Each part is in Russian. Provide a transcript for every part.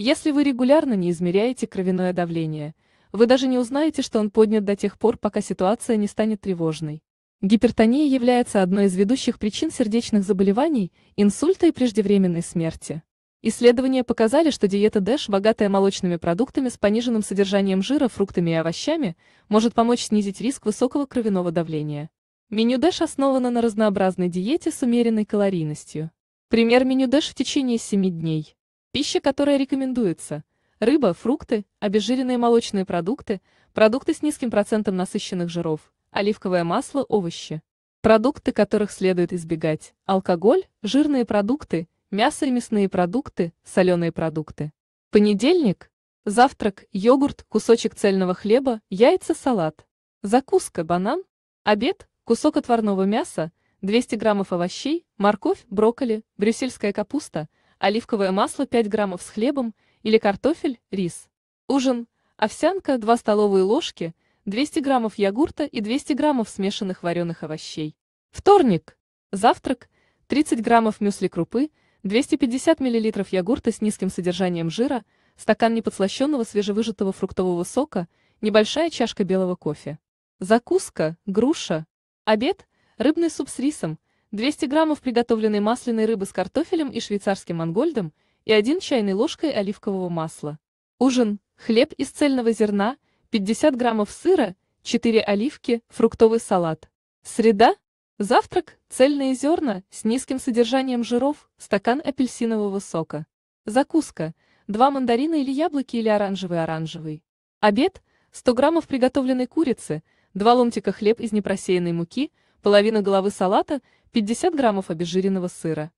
Если вы регулярно не измеряете кровяное давление, вы даже не узнаете, что он поднят до тех пор, пока ситуация не станет тревожной. Гипертония является одной из ведущих причин сердечных заболеваний, инсульта и преждевременной смерти. Исследования показали, что диета ДЭШ, богатая молочными продуктами с пониженным содержанием жира, фруктами и овощами, может помочь снизить риск высокого кровяного давления. Меню ДЭШ основано на разнообразной диете с умеренной калорийностью. Пример меню ДЭШ в течение 7 дней. Пища, которая рекомендуется. Рыба, фрукты, обезжиренные молочные продукты, продукты с низким процентом насыщенных жиров, оливковое масло, овощи. Продукты, которых следует избегать. Алкоголь, жирные продукты, мясо и мясные продукты, соленые продукты. Понедельник. Завтрак, йогурт, кусочек цельного хлеба, яйца, салат. Закуска, банан. Обед, кусок отварного мяса, 200 граммов овощей, морковь, брокколи, брюссельская капуста, оливковое масло 5 граммов с хлебом или картофель, рис. Ужин. Овсянка 2 столовые ложки, 200 граммов йогурта и 200 граммов смешанных вареных овощей. Вторник. Завтрак. 30 граммов мюсли крупы, 250 миллилитров йогурта с низким содержанием жира, стакан неподслащенного свежевыжатого фруктового сока, небольшая чашка белого кофе. Закуска, груша. Обед, рыбный суп с рисом, 200 граммов приготовленной масляной рыбы с картофелем и швейцарским ангольдом и 1 чайной ложкой оливкового масла. Ужин – хлеб из цельного зерна, 50 граммов сыра, 4 оливки, фруктовый салат. Среда – завтрак, цельные зерна с низким содержанием жиров, стакан апельсинового сока. Закуска – 2 мандарина или яблоки или оранжевый-оранжевый. Обед – 100 граммов приготовленной курицы, 2 ломтика хлеб из непросеянной муки – половина головы салата, 50 граммов обезжиренного сыра.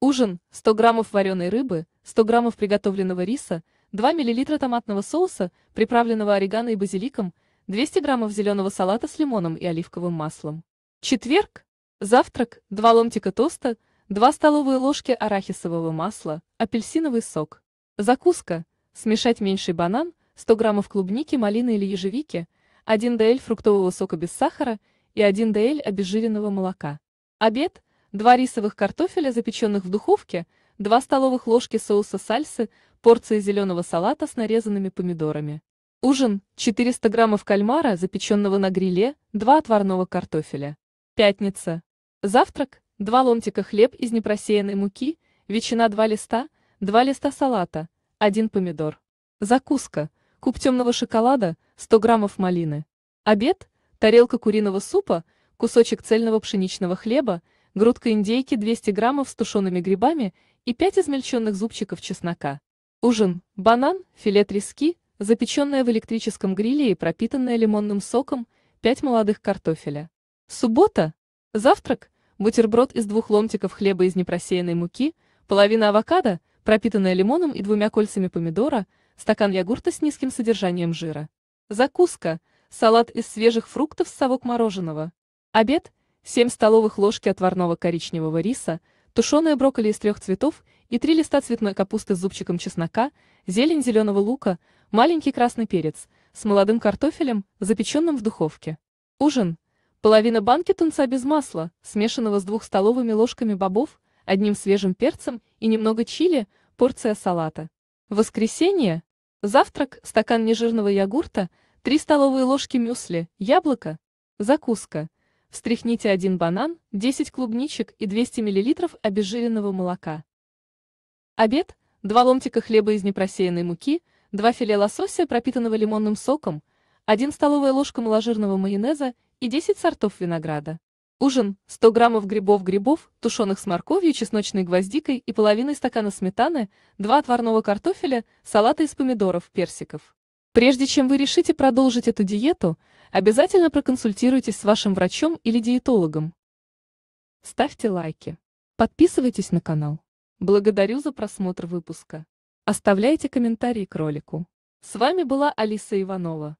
Ужин – 100 граммов вареной рыбы, 100 граммов приготовленного риса, 2 мл томатного соуса, приправленного орегано и базиликом, 200 граммов зеленого салата с лимоном и оливковым маслом. Четверг. Завтрак – 2 ломтика тоста, 2 столовые ложки арахисового масла, апельсиновый сок. Закуска. Смешать меньший банан, 100 граммов клубники, малины или ежевики, 1 ДЛ фруктового сока без сахара – и 1 дл обезжиренного молока. Обед – 2 рисовых картофеля, запеченных в духовке, 2 столовых ложки соуса сальсы, порция зеленого салата с нарезанными помидорами. Ужин – 400 граммов кальмара, запеченного на гриле, 2 отварного картофеля. Пятница. Завтрак – 2 ломтика хлеб из непросеянной муки, ветчина 2 листа, 2 листа салата, 1 помидор. Закуска – куб темного шоколада, 100 граммов малины. Обед – тарелка куриного супа, кусочек цельного пшеничного хлеба, грудка индейки 200 граммов с тушеными грибами и 5 измельченных зубчиков чеснока. Ужин – банан, филе трески, запеченное в электрическом гриле и пропитанное лимонным соком, 5 молодых картофеля. Суббота. Завтрак – бутерброд из двух ломтиков хлеба из непросеянной муки, половина авокадо, пропитанная лимоном и двумя кольцами помидора, стакан йогурта с низким содержанием жира. Закуска – салат из свежих фруктов с совок мороженого. Обед – 7 столовых ложки отварного коричневого риса, тушеные брокколи из трех цветов и 3 листа цветной капусты с зубчиком чеснока, зелень зеленого лука, маленький красный перец, с молодым картофелем, запеченным в духовке. Ужин – половина банки тунца без масла, смешанного с двух столовыми ложками бобов, одним свежим перцем и немного чили, порция салата. Воскресенье – завтрак, стакан нежирного йогурта – 3 столовые ложки мюсли, яблоко. Закуска. Встряхните один банан, 10 клубничек и 200 мл обезжиренного молока. Обед. 2 ломтика хлеба из непросеянной муки, 2 филе лосося, пропитанного лимонным соком, 1 столовая ложка маложирного майонеза и 10 сортов винограда. Ужин – 100 граммов грибов-грибов, тушеных с морковью, чесночной гвоздикой и половиной стакана сметаны, 2 отварного картофеля, салата из помидоров, персиков. Прежде чем вы решите продолжить эту диету, обязательно проконсультируйтесь с вашим врачом или диетологом. Ставьте лайки. Подписывайтесь на канал. Благодарю за просмотр выпуска. Оставляйте комментарии к ролику. С вами была Алиса Иванова.